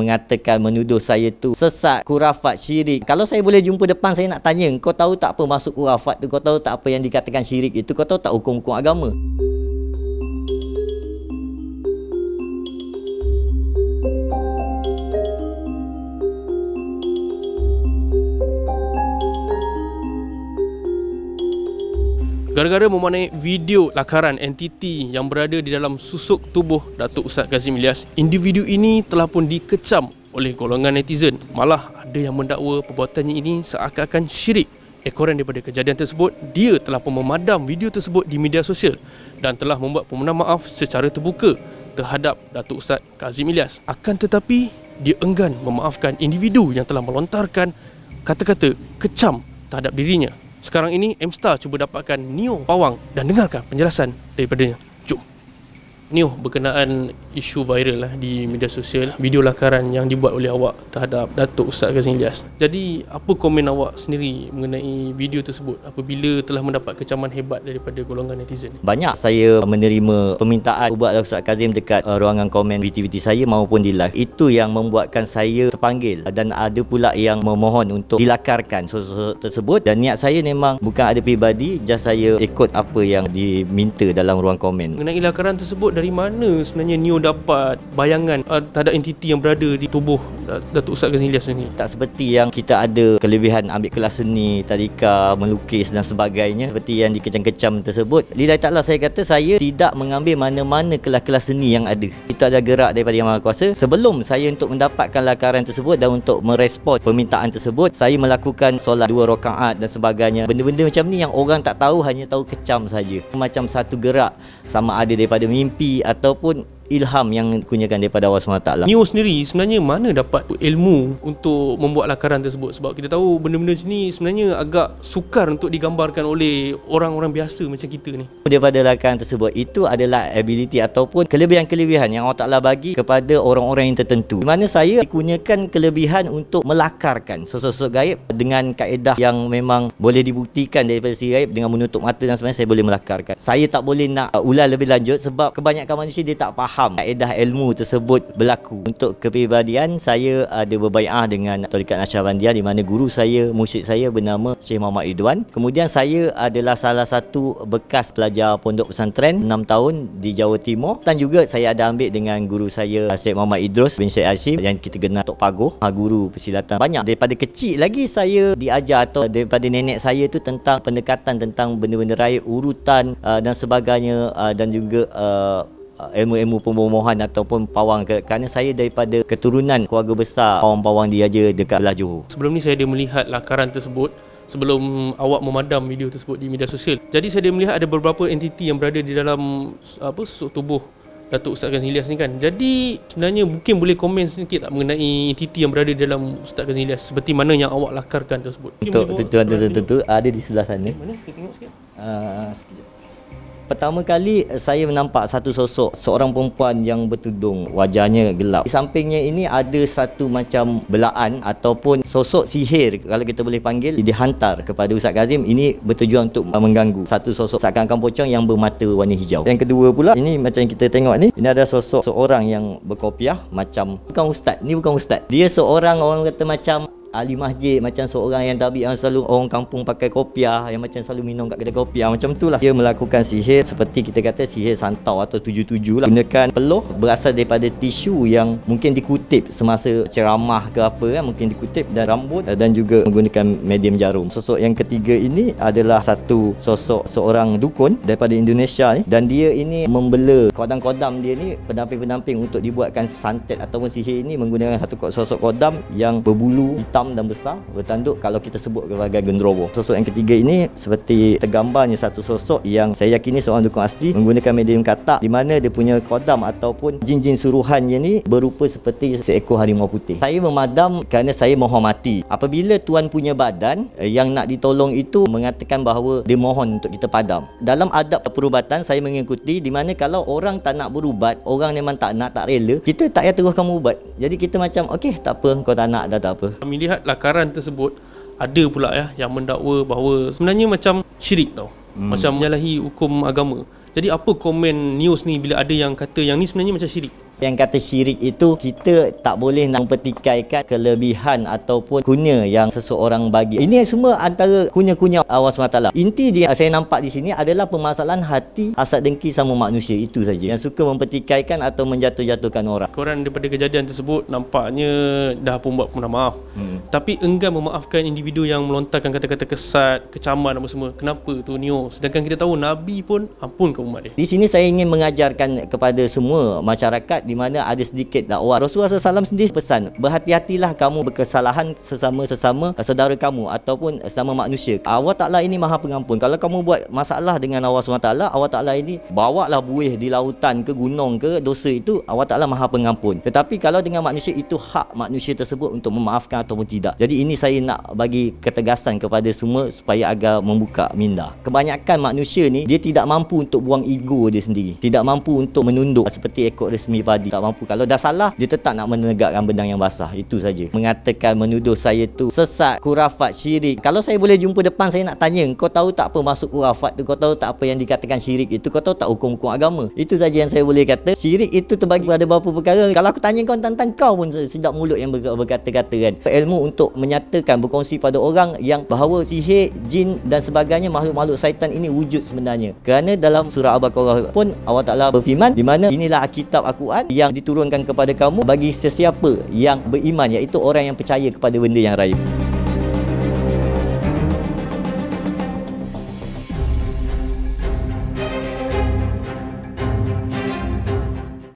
mengatakan menuduh saya tu sesat kurafat syirik kalau saya boleh jumpa depan saya nak tanya kau tahu tak apa masuk kurafat tu kau tahu tak apa yang dikatakan syirik itu kau tahu tak hukum-hukum agama gara-gara memanai video lakaran entiti yang berada di dalam susuk tubuh Datuk Ustaz Kazim Ilyas, individu ini telah pun dikecam oleh golongan netizen. Malah ada yang mendakwa perbuatannya ini seakan-akan syirik. Ekoran daripada kejadian tersebut, dia telah pun memadam video tersebut di media sosial dan telah membuat permohonan maaf secara terbuka terhadap Datuk Ustaz Kazim Ilyas. Akan tetapi, dia enggan memaafkan individu yang telah melontarkan kata-kata kecam terhadap dirinya. Sekarang ini, Mstar cuba dapatkan Neo Pawang dan dengarkan penjelasan daripadanya new berkenaan isu viral lah di media sosial video lakaran yang dibuat oleh awak terhadap Datuk Ustaz Kazim Ilyas. Jadi apa komen awak sendiri mengenai video tersebut apabila telah mendapat kecaman hebat daripada golongan netizen? Banyak saya menerima permintaan ubat Ustaz Kazim dekat uh, ruangan komen VTVT saya maupun di live. Itu yang membuatkan saya terpanggil dan ada pula yang memohon untuk dilakarkan sosok tersebut dan niat saya memang bukan ada pribadi just saya ikut apa yang diminta dalam ruang komen. Mengenai lakaran tersebut dari mana sebenarnya Neo dapat bayangan uh, terhadap entiti yang berada di tubuh Datuk Ustaz Ghazni Ilyas ni tak seperti yang kita ada kelebihan ambil kelas seni tadika melukis dan sebagainya seperti yang dikecam-kecam tersebut lilai taala saya kata saya tidak mengambil mana-mana kelas-kelas seni yang ada itu ada gerak daripada yang maha kuasa sebelum saya untuk mendapatkan lakaran tersebut dan untuk merespon permintaan tersebut saya melakukan solat dua rakaat dan sebagainya benda-benda macam ni yang orang tak tahu hanya tahu kecam saja macam satu gerak sama ada daripada mimpi ataupun ilham yang kunyakan daripada Allah SWT Neo sendiri sebenarnya mana dapat ilmu untuk membuat lakaran tersebut sebab kita tahu benda-benda macam ni sebenarnya agak sukar untuk digambarkan oleh orang-orang biasa macam kita ni daripada lakaran tersebut itu adalah ability ataupun kelebihan-kelebihan yang Allah Ta'ala bagi kepada orang-orang yang tertentu di mana saya gunakan kelebihan untuk melakarkan sosok-sosok gaib dengan kaedah yang memang boleh dibuktikan daripada si gaib dengan menutup mata dan sebenarnya saya boleh melakarkan saya tak boleh nak ulang lebih lanjut sebab kebanyakan manusia dia tak faham faham kaedah ilmu tersebut berlaku. Untuk kepribadian, saya ada berbaiah dengan Tarikat Nasyabandiyah di mana guru saya, musyid saya bernama Syekh Muhammad Ridwan. Kemudian saya adalah salah satu bekas pelajar pondok pesantren 6 tahun di Jawa Timur. Dan juga saya ada ambil dengan guru saya Syekh Muhammad Idrus bin Syekh Asim yang kita kenal Tok Pagoh, ha, guru persilatan. Banyak daripada kecil lagi saya diajar atau daripada nenek saya tu tentang pendekatan tentang benda-benda raya urutan uh, dan sebagainya uh, dan juga uh, uh, ilmu-ilmu pembomohan ataupun pawang ke, kerana saya daripada keturunan keluarga besar pawang-pawang dia aja dekat Belah Johor. Sebelum ni saya ada melihat lakaran tersebut sebelum awak memadam video tersebut di media sosial. Jadi saya ada melihat ada beberapa entiti yang berada di dalam apa susuk tubuh Datuk Ustaz Kazim Ilyas ni kan. Jadi sebenarnya mungkin boleh komen sedikit tak mengenai entiti yang berada di dalam Ustaz Kazim Ilyas seperti mana yang awak lakarkan tersebut. Tentu tentu tentu ada di sebelah sana. Mana? Kita tengok sikit. Ah uh, sekejap. Pertama kali eh, saya nampak satu sosok seorang perempuan yang bertudung, wajahnya gelap. Di sampingnya ini ada satu macam belaan ataupun sosok sihir kalau kita boleh panggil dihantar kepada Ustaz Kazim ini bertujuan untuk mengganggu satu sosok seakan-akan pocong yang bermata warna hijau. Yang kedua pula ini macam kita tengok ni, ini ada sosok seorang yang berkopiah macam bukan ustaz, ni bukan ustaz. Dia seorang orang kata macam ahli masjid macam seorang yang tabi yang selalu orang kampung pakai kopiah yang macam selalu minum kat kedai kopiah macam tu lah. dia melakukan sihir seperti kita kata sihir santau atau tujuh-tujuh lah gunakan peluh berasal daripada tisu yang mungkin dikutip semasa ceramah ke apa kan mungkin dikutip dan rambut eh, dan juga menggunakan medium jarum sosok yang ketiga ini adalah satu sosok seorang dukun daripada Indonesia ni dan dia ini membela kodam-kodam dia ni pendamping-pendamping untuk dibuatkan santet ataupun sihir ini menggunakan satu sosok kodam yang berbulu hitam hitam dan besar bertanduk kalau kita sebut sebagai gendrowo. Sosok yang ketiga ini seperti tergambarnya satu sosok yang saya yakini seorang dukun asli menggunakan medium katak di mana dia punya kodam ataupun jin-jin suruhannya ni berupa seperti seekor harimau putih. Saya memadam kerana saya mati. Apabila tuan punya badan eh, yang nak ditolong itu mengatakan bahawa dia mohon untuk kita padam. Dalam adab perubatan saya mengikuti di mana kalau orang tak nak berubat, orang memang tak nak, tak rela, kita tak payah teruskan ubat. Jadi kita macam okey tak apa kau tak nak dah tak apa. Pemilihan melihat lakaran tersebut ada pula ya yang mendakwa bahawa sebenarnya macam syirik tau hmm. macam menyalahi hukum agama jadi apa komen news ni bila ada yang kata yang ni sebenarnya macam syirik yang kata syirik itu kita tak boleh nak petikaikan kelebihan ataupun kunya yang seseorang bagi ini semua antara kunya-kunya Allah SWT inti yang saya nampak di sini adalah permasalahan hati hasad dengki sama manusia itu saja yang suka mempetikaikan atau menjatuh-jatuhkan orang Korang daripada kejadian tersebut nampaknya dah pun buat pun maaf hmm. tapi enggan memaafkan individu yang melontarkan kata-kata kesat kecaman apa semua kenapa tu Nio sedangkan kita tahu Nabi pun ampun ke umat dia di sini saya ingin mengajarkan kepada semua masyarakat di mana ada sedikit dakwah. Rasulullah SAW sendiri pesan, berhati-hatilah kamu berkesalahan sesama-sesama saudara kamu ataupun sesama manusia. Allah Ta'ala ini maha pengampun. Kalau kamu buat masalah dengan Allah SWT, Allah Ta'ala ini bawa lah buih di lautan ke gunung ke dosa itu, Allah Ta'ala maha pengampun. Tetapi kalau dengan manusia, itu hak manusia tersebut untuk memaafkan ataupun tidak. Jadi ini saya nak bagi ketegasan kepada semua supaya agar membuka minda. Kebanyakan manusia ni, dia tidak mampu untuk buang ego dia sendiri. Tidak mampu untuk menunduk seperti ekor resmi pada tadi tak mampu kalau dah salah dia tetap nak menegakkan benang yang basah itu saja mengatakan menuduh saya tu sesat kurafat syirik kalau saya boleh jumpa depan saya nak tanya kau tahu tak apa masuk kurafat tu kau tahu tak apa yang dikatakan syirik itu kau tahu tak hukum-hukum agama itu saja yang saya boleh kata syirik itu terbagi pada beberapa perkara kalau aku tanya kau tentang kau pun sedap mulut yang berkata-kata kan ilmu untuk menyatakan berkongsi pada orang yang bahawa sihir jin dan sebagainya makhluk-makhluk syaitan ini wujud sebenarnya kerana dalam surah al-baqarah pun Allah Taala berfirman di mana inilah kitab al yang diturunkan kepada kamu bagi sesiapa yang beriman iaitu orang yang percaya kepada benda yang raib.